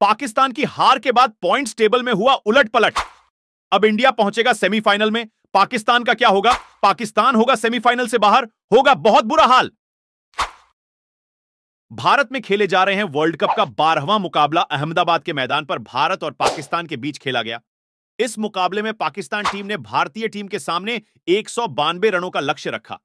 पाकिस्तान की हार के बाद पॉइंट्स टेबल में हुआ उलट पलट अब इंडिया पहुंचेगा सेमीफाइनल में पाकिस्तान का क्या होगा पाकिस्तान होगा सेमीफाइनल से बाहर होगा बहुत बुरा हाल भारत में खेले जा रहे हैं वर्ल्ड कप का बारहवां मुकाबला अहमदाबाद के मैदान पर भारत और पाकिस्तान के बीच खेला गया इस मुकाबले में पाकिस्तान टीम ने भारतीय टीम के सामने एक रनों का लक्ष्य रखा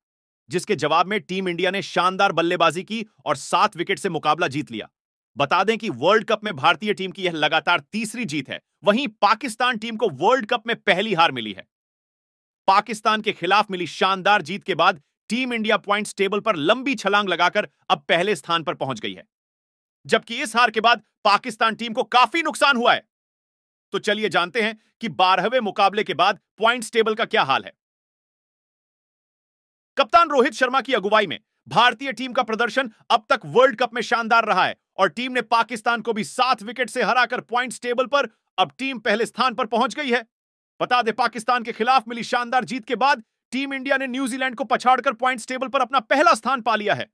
जिसके जवाब में टीम इंडिया ने शानदार बल्लेबाजी की और सात विकेट से मुकाबला जीत लिया बता दें कि वर्ल्ड कप में भारतीय टीम की यह लगातार तीसरी जीत है वहीं पाकिस्तान टीम को वर्ल्ड कप में पहली हार मिली है पाकिस्तान के खिलाफ मिली शानदार जीत के बाद टीम इंडिया पॉइंट्स टेबल पर लंबी छलांग लगाकर अब पहले स्थान पर पहुंच गई है जबकि इस हार के बाद पाकिस्तान टीम को काफी नुकसान हुआ है तो चलिए जानते हैं कि बारहवें मुकाबले के बाद पॉइंट टेबल का क्या हाल है कप्तान रोहित शर्मा की अगुवाई में भारतीय टीम का प्रदर्शन अब तक वर्ल्ड कप में शानदार रहा है और टीम ने पाकिस्तान को भी सात विकेट से हराकर पॉइंट्स टेबल पर अब टीम पहले स्थान पर पहुंच गई है बता दे पाकिस्तान के खिलाफ मिली शानदार जीत के बाद टीम इंडिया ने न्यूजीलैंड को पछाड़कर पॉइंट्स टेबल पर अपना पहला स्थान पा लिया है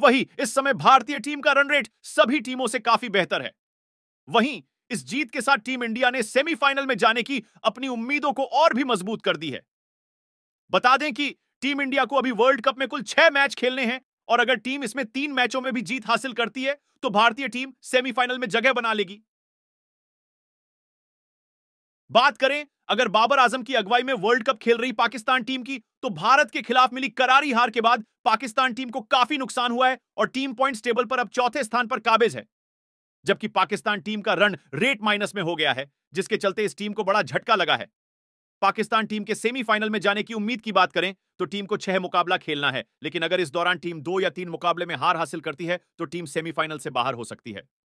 वही इस समय भारतीय टीम का रन रेट सभी टीमों से काफी बेहतर है वहीं इस जीत के साथ टीम इंडिया ने सेमीफाइनल में जाने की अपनी उम्मीदों को और भी मजबूत कर दी है बता दें कि टीम इंडिया को अभी वर्ल्ड कप में कुल छह मैच खेलने हैं और अगर टीम इसमें तीन मैचों में भी जीत हासिल करती है तो भारतीय टीम सेमीफाइनल में जगह बना लेगी बात करें अगर बाबर आजम की अगुवाई में वर्ल्ड कप खेल रही पाकिस्तान टीम की तो भारत के खिलाफ मिली करारी हार के बाद पाकिस्तान टीम को काफी नुकसान हुआ है और टीम पॉइंट टेबल पर अब चौथे स्थान पर काबिज है जबकि पाकिस्तान टीम का रन रेट माइनस में हो गया है जिसके चलते इस टीम को बड़ा झटका लगा है पाकिस्तान टीम के सेमीफाइनल में जाने की उम्मीद की बात करें तो टीम को छह मुकाबला खेलना है लेकिन अगर इस दौरान टीम दो या तीन मुकाबले में हार हासिल करती है तो टीम सेमीफाइनल से बाहर हो सकती है